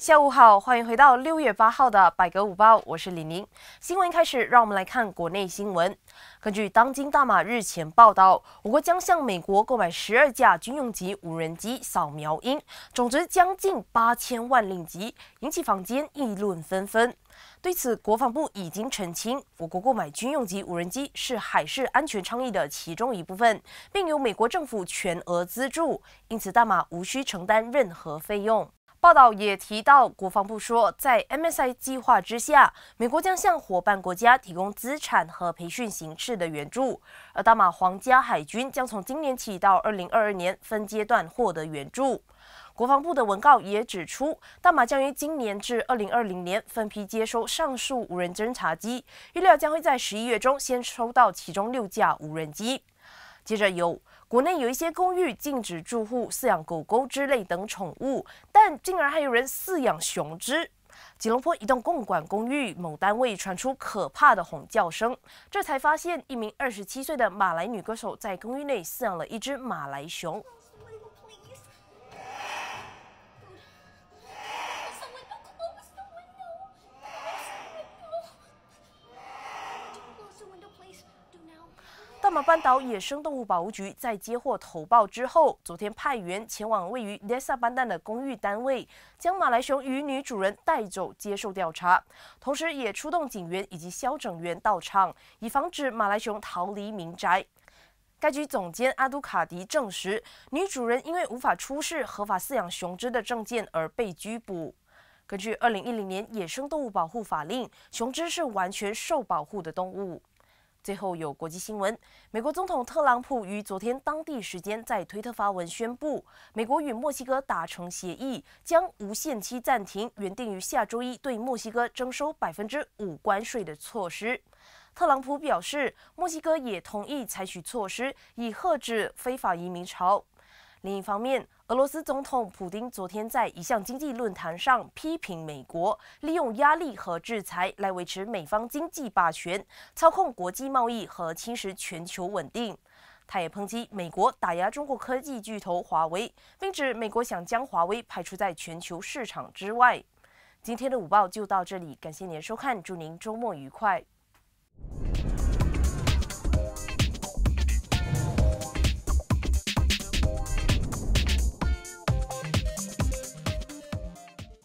下午好，欢迎回到六月八号的百格五报，我是李宁。新闻开始，让我们来看国内新闻。根据《当今大马》日前报道，我国将向美国购买十二架军用级无人机扫描鹰，总值将近八千万令吉，引起坊间议论纷纷。对此，国防部已经澄清，我国购买军用级无人机是海事安全倡议的其中一部分，并由美国政府全额资助，因此大马无需承担任何费用。报道也提到，国防部说，在 MSI 计划之下，美国将向伙伴国家提供资产和培训形式的援助，而大马皇家海军将从今年起到二零二二年分阶段获得援助。国防部的文告也指出，大马将于今年至二零二零年分批接收上述无人侦察机，预料将会在十一月中先收到其中六架无人机。接着由国内有一些公寓禁止住户饲养狗狗之类等宠物，但竟然还有人饲养熊只。吉隆坡一栋共管公寓，某单位传出可怕的吼叫声，这才发现一名二十七岁的马来女歌手在公寓内饲养了一只马来熊。马班岛野生动物保护局在接获投报之后，昨天派员前往位于拉萨班旦的公寓单位，将马来熊与女主人带走接受调查，同时也出动警员以及消整员到场，以防止马来熊逃离民宅。该局总监阿杜卡迪证实，女主人因为无法出示合法饲养熊只的证件而被拘捕。根据2010年野生动物保护法令，熊只是完全受保护的动物。最后有国际新闻，美国总统特朗普于昨天当地时间在推特发文宣布，美国与墨西哥达成协议，将无限期暂停原定于下周一对墨西哥征收百分之五关税的措施。特朗普表示，墨西哥也同意采取措施以遏制非法移民潮。另一方面，俄罗斯总统普京昨天在一项经济论坛上批评美国利用压力和制裁来维持美方经济霸权，操控国际贸易和侵蚀全球稳定。他也抨击美国打压中国科技巨头华为，并指美国想将华为排除在全球市场之外。今天的午报就到这里，感谢您收看，祝您周末愉快。